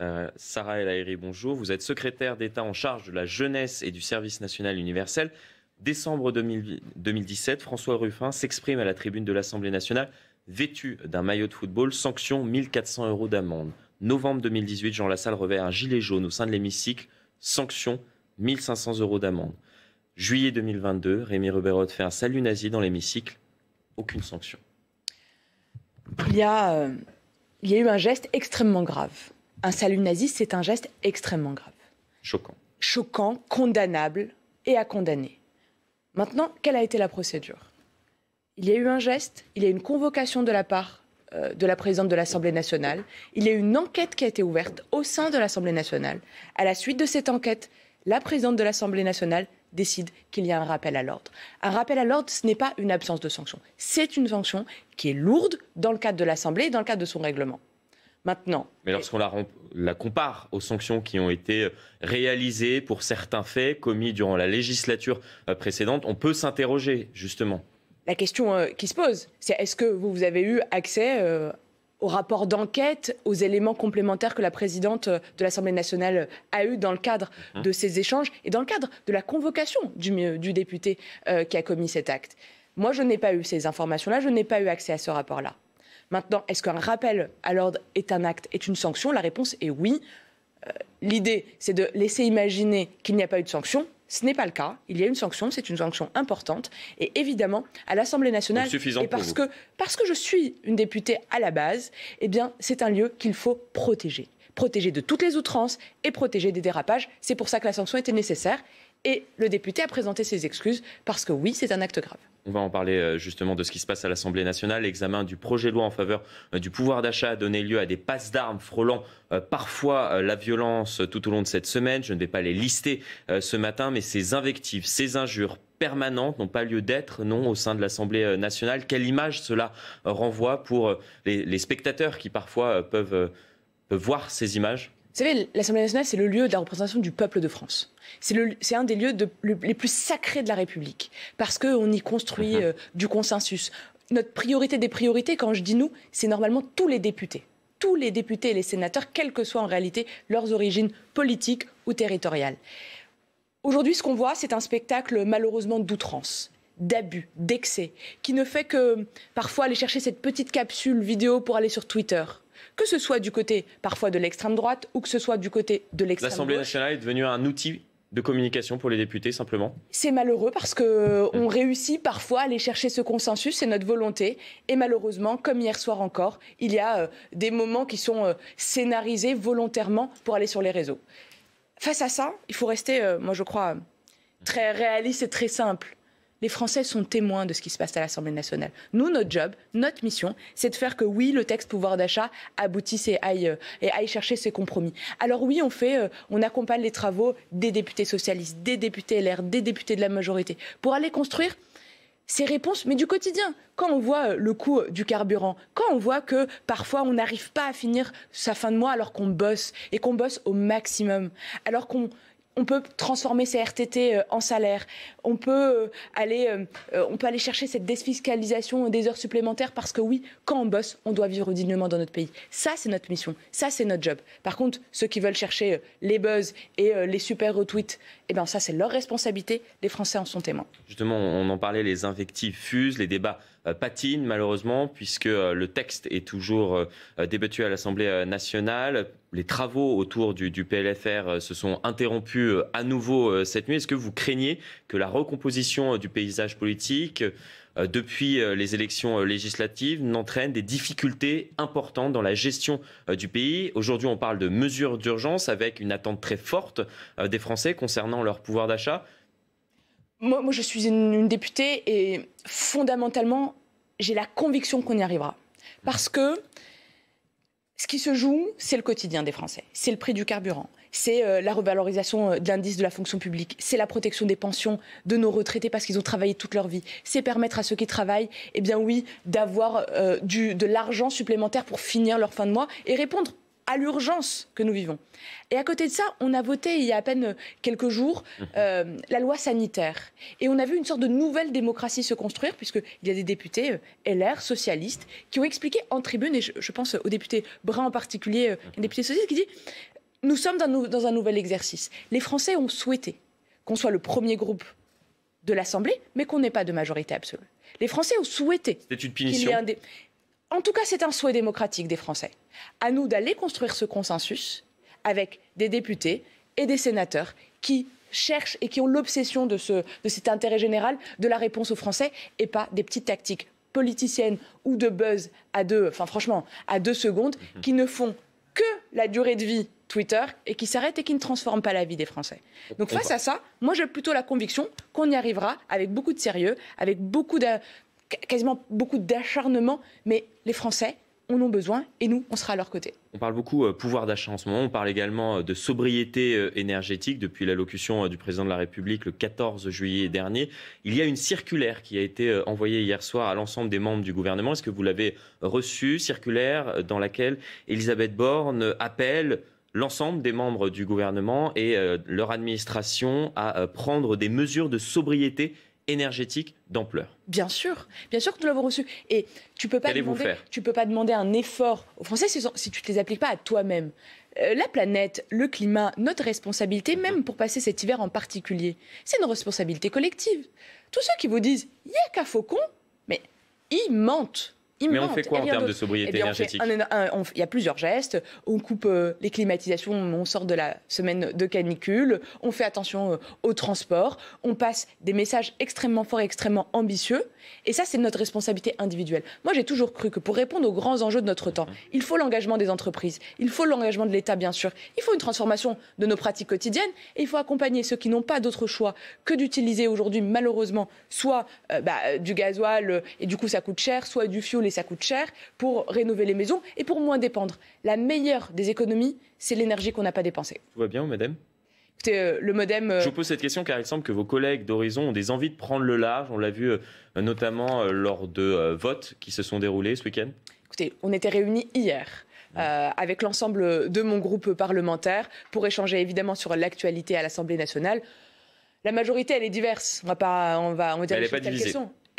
Euh, Sarah El bonjour. Vous êtes secrétaire d'État en charge de la jeunesse et du service national universel. Décembre 2017, François Ruffin s'exprime à la tribune de l'Assemblée nationale vêtu d'un maillot de football, sanction 1400 euros d'amende. Novembre 2018, Jean Lassalle revêt un gilet jaune au sein de l'hémicycle, sanction 1500 euros d'amende. Juillet 2022, Rémi Reberotte fait un salut nazi dans l'hémicycle, aucune sanction. il y a euh, eu un geste extrêmement grave un salut nazi, c'est un geste extrêmement grave. Choquant. Choquant, condamnable et à condamner. Maintenant, quelle a été la procédure Il y a eu un geste, il y a eu une convocation de la part euh, de la présidente de l'Assemblée nationale, il y a eu une enquête qui a été ouverte au sein de l'Assemblée nationale. À la suite de cette enquête, la présidente de l'Assemblée nationale décide qu'il y a un rappel à l'ordre. Un rappel à l'ordre, ce n'est pas une absence de sanction. C'est une sanction qui est lourde dans le cadre de l'Assemblée et dans le cadre de son règlement maintenant. Mais lorsqu'on la, compare aux sanctions qui ont été euh, réalisées pour certains faits commis durant la législature euh, précédente, on peut s'interroger justement. La question euh, qui se pose, c'est est-ce que vous, avez eu accès au rapport d'enquête, aux éléments complémentaires que la présidente de l'Assemblée nationale a eu dans le cadre mm-hmm. de ces échanges et dans le cadre de la convocation du, député qui a commis cet acte Moi, je n'ai pas eu ces informations-là, je n'ai pas eu accès à ce rapport-là. Maintenant, est-ce qu'un rappel à l'ordre est un acte, est une sanction La réponse est oui. Euh, l'idée, c'est de laisser imaginer qu'il n'y a pas eu de sanction. Ce n'est pas le cas. Il y a une sanction, c'est une sanction importante. Et évidemment, à l'Assemblée nationale, et parce, que, parce que je suis une députée à la base, eh bien, c'est un lieu qu'il faut protéger. Protéger de toutes les outrances et protéger des dérapages. C'est pour ça que la sanction était nécessaire. Et le député a présenté ses excuses parce que oui, c'est un acte grave. On va en parler euh, justement de ce qui se passe à l'Assemblée nationale. L'examen du projet de loi en faveur euh, du pouvoir d'achat a donné lieu à des passes d'armes frôlant euh, parfois la violence tout au long de cette semaine. Je ne vais pas les lister ce matin, mais ces invectives, ces injures permanentes n'ont pas lieu d'être, non, au sein de l'Assemblée nationale. Quelle image cela renvoie pour les, spectateurs qui parfois peuvent voir ces images vous savez, l'Assemblée nationale, c'est le lieu de la représentation du peuple de France. C'est un des lieux les plus sacrés de la République, parce qu'on y construit mhm. euh, du consensus. Notre priorité des priorités, quand je dis nous, c'est normalement tous les députés. Tous les députés et les sénateurs, quelles que soient en réalité leurs origines politiques ou territoriales. Aujourd'hui, ce qu'on voit, c'est un spectacle malheureusement d'outrance d'abus, d'excès, qui ne fait que euh, parfois aller chercher cette petite capsule vidéo pour aller sur Twitter, que ce soit du côté parfois de l'extrême droite ou que ce soit du côté de l'extrême gauche. L'Assemblée nationale est devenue un outil de communication pour les députés simplement C'est malheureux parce qu'on euh, réussit parfois à aller chercher ce consensus, c'est notre volonté. Et malheureusement, comme hier soir encore, il y a euh, des moments qui sont euh, scénarisés volontairement pour aller sur les réseaux. Face à ça, il faut rester, moi je crois, très réaliste et très simple les Français sont témoins de ce qui se passe à l'Assemblée nationale. Nous, notre job, notre mission, c'est de faire que oui, le texte pouvoir d'achat aboutisse et aille, euh, et aille chercher ses compromis. Alors oui, on fait, euh, on accompagne les travaux des députés socialistes, des députés LR, des députés de la majorité pour aller construire ces réponses, mais du quotidien. Quand on voit euh, le coût du carburant, quand on voit que parfois on n'arrive pas à finir sa fin de mois alors qu'on bosse et qu'on bosse au maximum, alors qu'on on peut transformer ces RTT euh, en salaire. On peut euh, aller, euh, on peut aller chercher cette défiscalisation des heures supplémentaires parce que oui, quand on bosse, on doit vivre dignement dans notre pays. Ça, c'est notre mission. Ça, c'est notre job. Par contre, ceux qui veulent chercher les buzz et les super retweets, eh ben ça, c'est leur responsabilité. Les Français en sont témoins. Justement, on en parlait, les invectives fusent, les débats euh, patine malheureusement, puisque euh, le texte est toujours euh, débattu à l'Assemblée nationale. Les travaux autour du, du PLFR se sont interrompus à nouveau cette nuit. Est-ce que vous craignez que la recomposition du paysage politique depuis les élections législatives n'entraîne des difficultés importantes dans la gestion du pays. Aujourd'hui, on parle de mesures d'urgence avec une attente très forte des Français concernant leur pouvoir d'achat moi, je suis une, députée et fondamentalement, j'ai la conviction qu'on y arrivera. Parce que ce qui se joue, c'est le quotidien des Français. C'est le prix du carburant. C'est euh, la revalorisation euh, de l'indice de la fonction publique. C'est la protection des pensions de nos retraités parce qu'ils ont travaillé toute leur vie. C'est permettre à ceux qui travaillent, eh bien oui, d'avoir euh, de l'argent supplémentaire pour finir leur fin de mois et répondre à l'urgence que nous vivons. Et à côté de ça, on a voté il y a à peine quelques jours mhm. euh, la loi sanitaire. Et on a vu une sorte de nouvelle démocratie se construire, puisqu'il y a des députés euh, LR, socialistes, qui ont expliqué en tribune, et je, pense au député Brun en particulier, euh, un mhm. député socialiste, qui dit Nous sommes dans, un nouvel exercice. Les Français ont souhaité qu'on soit le premier groupe de l'Assemblée, mais qu'on n'ait pas de majorité absolue. Les Français ont souhaité. C'était une punition. En tout cas, c'est un souhait démocratique des Français. À nous d'aller construire ce consensus avec des députés et des sénateurs qui cherchent et qui ont l'obsession de, cet intérêt général de la réponse aux Français et pas des petites tactiques politiciennes ou de buzz à deux, enfin franchement, à deux secondes, mhm. qui ne font que la durée de vie Twitter et qui s'arrêtent et qui ne transforment pas la vie des Français. Donc face à ça, moi j'ai plutôt la conviction qu'on y arrivera avec beaucoup de sérieux, avec beaucoup de, quasiment beaucoup d'acharnement, mais les Français en ont besoin et nous, on sera à leur côté. On parle beaucoup euh, pouvoir d'achat en ce moment, on parle également euh, de sobriété euh, énergétique depuis l'allocution du président de la République le 14 juillet dernier. Il y a une circulaire qui a été envoyée hier soir à l'ensemble des membres du gouvernement. Est-ce que vous l'avez reçue, circulaire dans laquelle Elisabeth Borne appelle l'ensemble des membres du gouvernement et leur administration à prendre des mesures de sobriété énergétique d'ampleur. Bien sûr, bien sûr que nous l'avons reçu. Et tu peux pas tu peux pas demander un effort aux Français si tu ne les appliques pas à toi-même. Euh, la planète, le climat, notre responsabilité, mhm. même pour passer cet hiver en particulier, c'est une responsabilité collective. Tous ceux qui vous disent il y a qu'à Faucon, mais ils mentent. Mais on fait quoi en termes de sobriété eh énergétique Il y a plusieurs gestes. On coupe euh, les climatisations, on sort de la semaine de canicule, on fait attention euh, aux transports, on passe des messages extrêmement forts et extrêmement ambitieux. Et ça, c'est notre responsabilité individuelle. Moi, j'ai toujours cru que pour répondre aux grands enjeux de notre temps, mmh. il faut l'engagement des entreprises, il faut l'engagement de l'État, bien sûr, il faut une transformation de nos pratiques quotidiennes et il faut accompagner ceux qui n'ont pas d'autre choix que d'utiliser aujourd'hui, malheureusement, soit euh, bah, du gasoil et du coup ça coûte cher, soit du fioul ça coûte cher, pour rénover les maisons et pour moins dépendre. La meilleure des économies, c'est l'énergie qu'on n'a pas dépensée. Tout va bien, madame euh, le modem. Euh, Je vous pose cette question car il semble que vos collègues d'Horizon ont des envies de prendre le large. On l'a vu euh, notamment lors de votes qui se sont déroulés ce week-end. Écoutez, on était réunis hier. avec l'ensemble de mon groupe parlementaire pour échanger évidemment sur l'actualité à l'Assemblée nationale. La majorité, elle est diverse. On va pas, on va, dire elle n'est pas divisée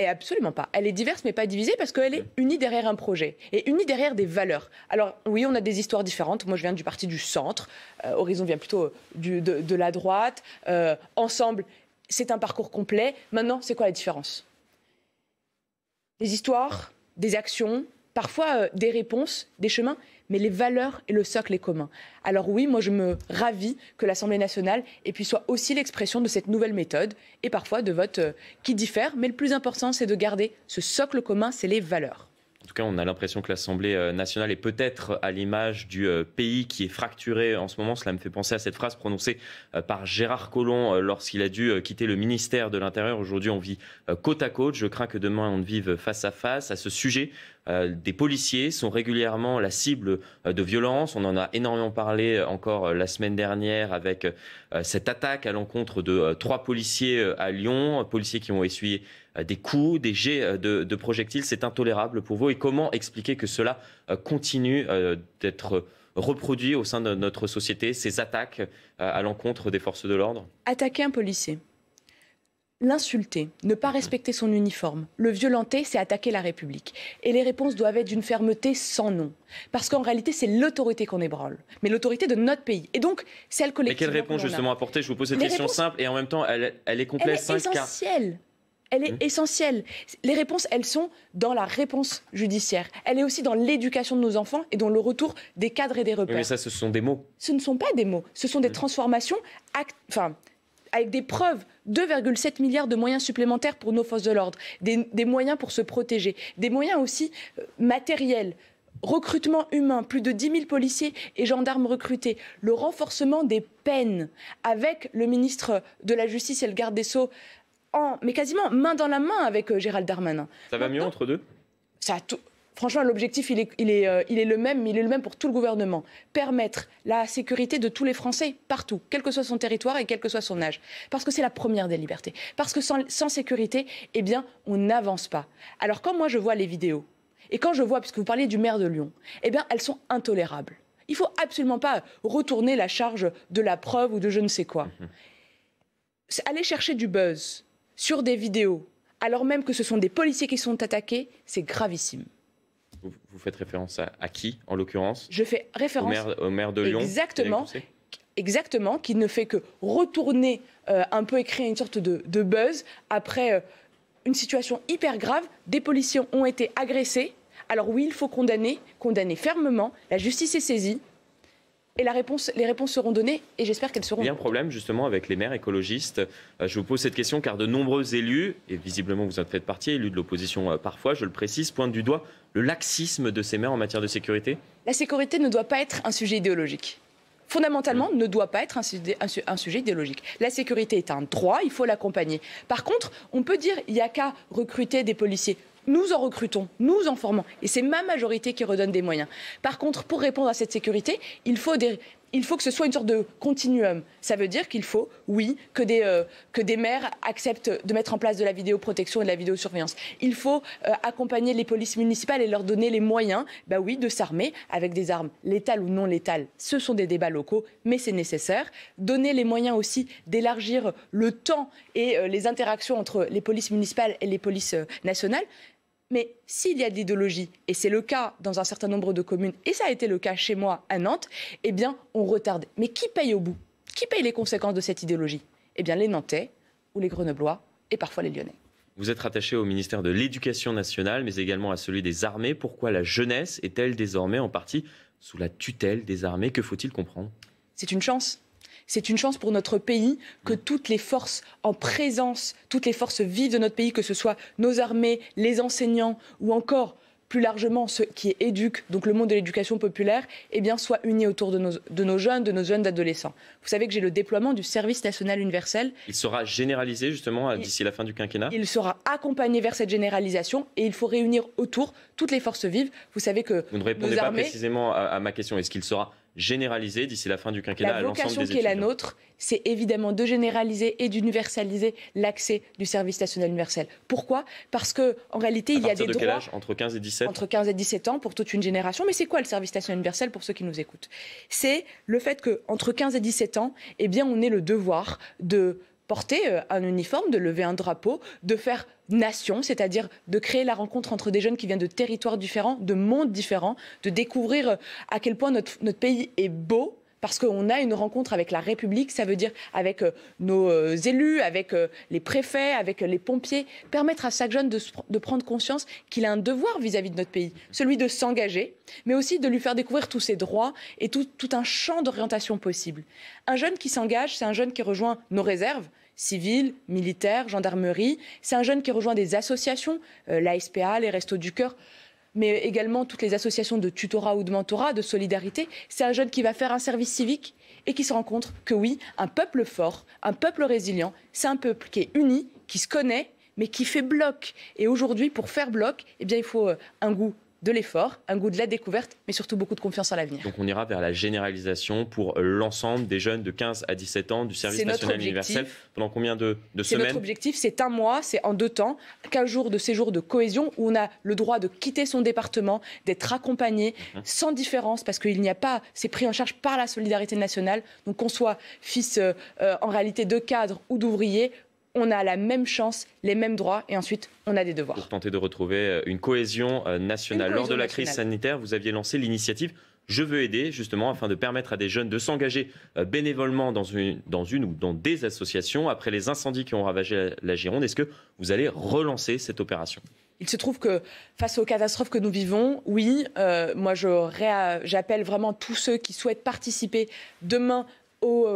absolument pas. Elle est diverse, mais pas divisée, parce qu'elle est unie derrière un projet et unie derrière des valeurs. Alors, oui, on a des histoires différentes. Moi, je viens du parti du centre. Euh, Horizon vient plutôt euh, de, la droite. Euh, ensemble, c'est un parcours complet. Maintenant, c'est quoi la différence Des histoires, des actions, parfois des réponses, des chemins mais les valeurs et le socle est commun. Alors oui, moi je me ravis que l'Assemblée nationale et puis soit aussi l'expression de cette nouvelle méthode et parfois de votes euh, qui diffèrent, mais le plus important c'est de garder ce socle commun, c'est les valeurs. En tout cas, on a l'impression que l'Assemblée euh, nationale est peut-être à l'image du euh, pays qui est fracturé en ce moment. Cela me fait penser à cette phrase prononcée euh, par Gérard Collomb lorsqu'il a dû quitter le ministère de l'Intérieur. Aujourd'hui, on vit côte à côte. Je crains que demain, on ne vive face à face. À ce sujet, des policiers sont régulièrement la cible de violences. On en a énormément parlé encore la semaine dernière avec cette attaque à l'encontre de trois policiers à Lyon, policiers qui ont essuyé euh, des coups, des jets euh, de, projectiles. C'est intolérable pour vous. Et comment expliquer que cela euh, continue d'être reproduit au sein de notre société, ces attaques à l'encontre des forces de l'ordre Attaquer un policier, l'insulter, ne pas mhm. respecter son uniforme, le violenter, c'est attaquer la République. Et les réponses doivent être d'une fermeté sans nom. Parce qu'en réalité, c'est l'autorité qu'on ébranle, mais l'autorité de notre pays. Et donc, c'est elle collective. Et quelle réponse justement apporter Je vous pose cette question simple et en même temps, elle, est complète. Elle est elle est mmh. essentielle. Les réponses, elles sont dans la réponse judiciaire. Elle est aussi dans l'éducation de nos enfants et dans le retour des cadres et des repères. Mais ça, ce sont des mots. Ce ne sont pas des mots. Ce sont des mmh. transformations, avec des preuves. 2,7 milliards de moyens supplémentaires pour nos forces de l'ordre, des, des, moyens pour se protéger, des moyens aussi euh, matériels. Recrutement humain, plus de 10 000 policiers et gendarmes recrutés, le renforcement des peines avec le ministre de la Justice et le garde des Sceaux mais quasiment main dans la main avec euh, Gérald Darmanin. Ça va mieux entre deux ça Franchement, l'objectif, il est, il, est, euh, il est, le même, mais il est le même pour tout le gouvernement. Permettre la sécurité de tous les Français, partout, quel que soit son territoire et quel que soit son âge. Parce que c'est la première des libertés. Parce que sans, sécurité, eh bien, on n'avance pas. Alors, quand moi, je vois les vidéos, et quand je vois, puisque vous parliez du maire de Lyon, eh bien, elles sont intolérables. Il ne faut absolument pas retourner la charge de la preuve ou de je ne sais quoi. Mhm. Aller chercher du buzz, sur des vidéos, alors même que ce sont des policiers qui sont attaqués, c'est gravissime. Vous, faites référence à, qui, en l'occurrence Je fais référence au maire, de Lyon. Exactement. Exactement, qui ne fait que retourner euh, un peu et créer une sorte de, buzz après euh, une situation hyper grave. Des policiers ont été agressés. Alors oui, il faut condamner, condamner fermement. La justice est saisie et les réponses seront données et j'espère qu'elles seront. Il y a un problème justement avec les maires écologistes. Euh, je vous pose cette question car de nombreux élus, et visiblement vous en faites partie, élus de l'opposition euh, parfois, je le précise, pointent du doigt le laxisme de ces maires en matière de sécurité. La sécurité ne doit pas être un sujet idéologique fondamentalement mmh. ne doit pas être un, sujet, idéologique. La sécurité est un droit, il faut l'accompagner. Par contre, on peut dire il n'y a qu'à recruter des policiers. Nous en recrutons, nous en formons. Et c'est ma majorité qui redonne des moyens. Par contre, pour répondre à cette sécurité, il faut des il faut que ce soit une sorte de continuum. Ça veut dire qu'il faut, oui, que des, euh, que des maires acceptent de mettre en place de la vidéoprotection et de la vidéosurveillance. Il faut euh, accompagner les polices municipales et leur donner les moyens, bah oui, de s'armer avec des armes létales ou non létales. Ce sont des débats locaux, mais c'est nécessaire. Donner les moyens aussi d'élargir le temps et euh, les interactions entre les polices municipales et les polices nationales. Mais s'il y a de l'idéologie, et c'est le cas dans un certain nombre de communes, et ça a été le cas chez moi à Nantes, eh bien, on retarde. Mais qui paye au bout Qui paye les conséquences de cette idéologie Eh bien, les Nantais ou les Grenoblois, et parfois les Lyonnais. Vous êtes rattaché au ministère de l'Éducation nationale, mais également à celui des armées. Pourquoi la jeunesse est-elle désormais en partie sous la tutelle des armées Que faut-il comprendre C'est une chance c'est une chance pour notre pays que mm. toutes les forces en présence, toutes les forces vives de notre pays, que ce soit nos armées, les enseignants ou encore plus largement ceux qui éduquent donc le monde de l'éducation populaire, eh bien, soit unis autour de nos, jeunes, de nos jeunes d'adolescents. Vous savez que j'ai le déploiement du service national universel. Il sera généralisé justement d'ici la fin du quinquennat Il sera accompagné vers cette généralisation et il faut réunir autour toutes les forces vives. Vous savez que. Vous ne répondez pas précisément à ma question. Est-ce qu'il sera généraliser d'ici la fin du quinquennat à l'ensemble des étudiants. La vocation qui est la nôtre, c'est évidemment de généraliser et d'universaliser l'accès du service national universel. Pourquoi Parce que en réalité, il y a des de quel âge entre 15 et 17 entre 15 et 17 ans pour toute une génération. Mais c'est quoi le service national universel pour ceux qui nous écoutent C'est le fait que entre 15 et 17 ans, eh bien, on ait le devoir de porter euh, un uniforme, de lever un drapeau, de faire nation, c'est-à-dire de créer la rencontre entre des jeunes qui viennent de territoires différents, de mondes différents, de découvrir euh, à quel point notre, notre pays est beau, parce qu'on a une rencontre avec la République, ça veut dire avec euh, nos élus, avec les préfets, avec les pompiers, permettre à chaque jeune de, prendre conscience qu'il a un devoir vis-à-vis -vis de notre pays, celui de s'engager, mais aussi de lui faire découvrir tous ses droits et tout, tout un champ d'orientation possible. Un jeune qui s'engage, c'est un jeune qui rejoint nos réserves, Civil, militaire, gendarmerie. C'est un jeune qui rejoint des associations, l'ASPA, euh, la SPA, les Restos du Cœur mais également toutes les associations de tutorat ou de mentorat, de solidarité. C'est un jeune qui va faire un service civique et qui se rend compte que oui, un peuple fort, un peuple résilient, c'est un peuple qui est uni, qui se connaît, mais qui fait bloc. Et aujourd'hui, pour faire bloc, eh bien, il faut euh, un goût de l'effort, un goût de la découverte, mais surtout beaucoup de confiance en l'avenir. Donc on ira vers la généralisation pour l'ensemble des jeunes de 15 à 17 ans du service national universel. Pendant combien de, de semaines Notre objectif, c'est un mois, c'est en deux temps, 15 jours de séjour de cohésion où on a le droit de quitter son département, d'être accompagné mhm. sans différence parce qu'il n'y a pas, c'est pris en charge par la solidarité nationale. Donc qu'on soit fils euh, euh, en réalité de cadre ou d'ouvrier, on a la même chance, les mêmes droits et ensuite on a des devoirs. Pour tenter de retrouver euh, une cohésion euh, nationale. Lors de la crise sanitaire, vous aviez lancé l'initiative je veux aider, justement, afin de permettre à des jeunes de s'engager euh, bénévolement dans une, ou dans des associations après les incendies qui ont ravagé la Gironde. Est-ce que vous allez relancer cette opération il se trouve que face aux catastrophes que nous vivons, oui, moi j'appelle vraiment tous ceux qui souhaitent participer demain au,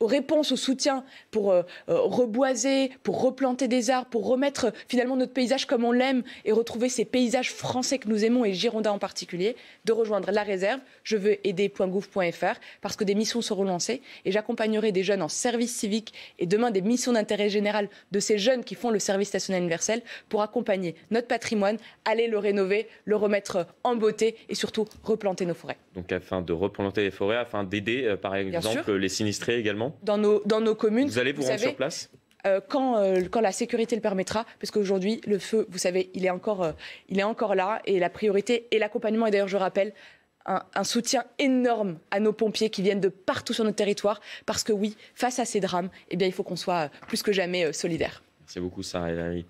aux réponses, au soutien pour euh, euh, reboiser, pour replanter des arbres, pour remettre euh, finalement notre paysage comme on l'aime et retrouver ces paysages français que nous aimons et Girondins en particulier, de rejoindre la réserve. Je veux aider.gouv.fr parce que des missions seront lancées et j'accompagnerai des jeunes en service civique et demain des missions d'intérêt général de ces jeunes qui font le service national universel pour accompagner notre patrimoine, aller le rénover, le remettre en beauté et surtout replanter nos forêts. Donc afin de replanter les forêts, afin d'aider par exemple les sinistrés également dans nos, dans nos communes. Vous allez vous, rendre sur place euh, quand, euh, quand, la sécurité le permettra, parce qu'aujourd'hui, le feu, vous savez, il est, encore, euh, il est encore là, et la priorité est l'accompagnement, et d'ailleurs, je rappelle, un, soutien énorme à nos pompiers qui viennent de partout sur notre territoire, parce que oui, face à ces drames, eh bien, il faut qu'on soit plus que jamais solidaires. Merci beaucoup, Sarah Larry.